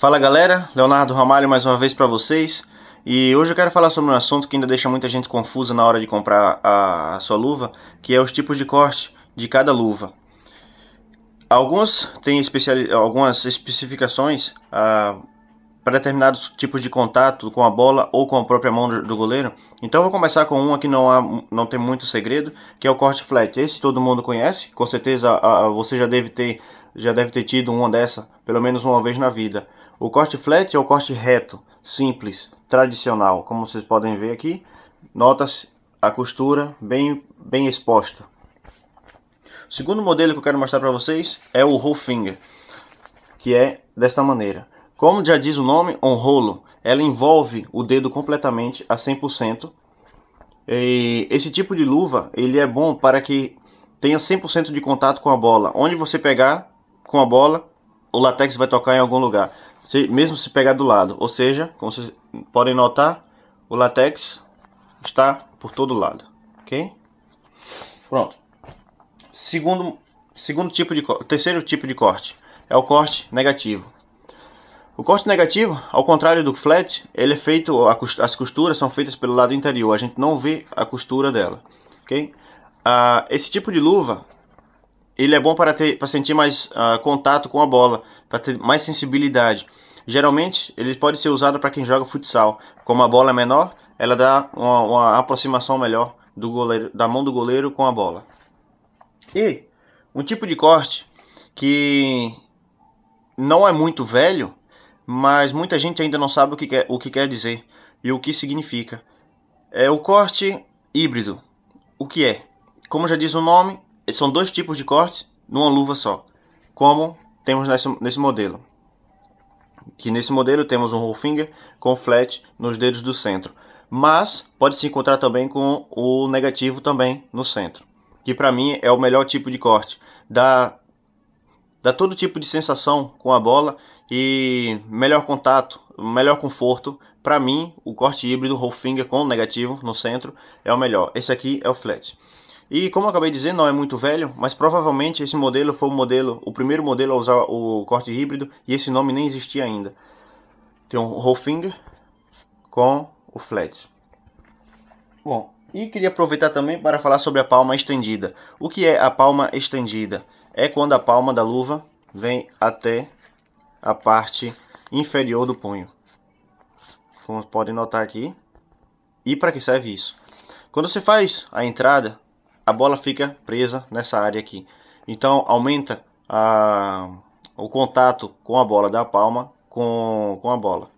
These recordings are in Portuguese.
Fala galera, Leonardo Ramalho mais uma vez para vocês. E hoje eu quero falar sobre um assunto que ainda deixa muita gente confusa na hora de comprar a, a sua luva, que é os tipos de corte de cada luva. Alguns têm especial, algumas especificações ah, para determinados tipos de contato com a bola ou com a própria mão do, do goleiro. Então vou começar com uma que não, há, não tem muito segredo, que é o corte flat. Esse todo mundo conhece, com certeza você já deve ter já deve ter tido uma dessa, pelo menos uma vez na vida. O corte flat é o corte reto, simples, tradicional, como vocês podem ver aqui. Nota-se a costura bem, bem exposta. O segundo modelo que eu quero mostrar para vocês é o roll finger, que é desta maneira. Como já diz o nome, um rolo, ela envolve o dedo completamente a 100%. E esse tipo de luva, ele é bom para que tenha 100% de contato com a bola. Onde você pegar com a bola, o latex vai tocar em algum lugar se, mesmo se pegar do lado. Ou seja, como vocês podem notar, o latex está por todo lado, ok? Pronto. Segundo, segundo tipo de terceiro tipo de corte é o corte negativo. O corte negativo, ao contrário do flat, ele é feito as costuras são feitas pelo lado interior. A gente não vê a costura dela, ok? Ah, esse tipo de luva ele é bom para ter para sentir mais ah, contato com a bola para ter mais sensibilidade. Geralmente ele pode ser usado para quem joga futsal. Como a bola é menor, ela dá uma, uma aproximação melhor do goleiro, da mão do goleiro com a bola. E um tipo de corte que não é muito velho, mas muita gente ainda não sabe o que quer, o que quer dizer e o que significa. É o corte híbrido. O que é? Como já diz o nome, são dois tipos de corte numa luva só. Como temos nesse, nesse modelo. Que nesse modelo temos um roll finger com flat nos dedos do centro. Mas pode se encontrar também com o negativo também no centro. Que para mim é o melhor tipo de corte. Dá, dá todo tipo de sensação com a bola e melhor contato, melhor conforto. Para mim, o corte híbrido roll finger com negativo no centro é o melhor. Esse aqui é o flat. E como eu acabei de dizer, não é muito velho, mas provavelmente esse modelo foi o modelo, o primeiro modelo a usar o corte híbrido e esse nome nem existia ainda. Tem um Rolfinger com o flat. Bom, e queria aproveitar também para falar sobre a palma estendida. O que é a palma estendida? É quando a palma da luva vem até a parte inferior do punho. Como podem notar aqui. E para que serve isso? Quando você faz a entrada, a bola fica presa nessa área aqui. Então aumenta a, o contato com a bola da palma com, com a bola.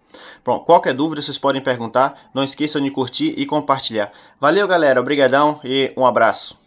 Bom, qualquer dúvida vocês podem perguntar. Não esqueçam de curtir e compartilhar. Valeu, galera. Obrigadão e um abraço.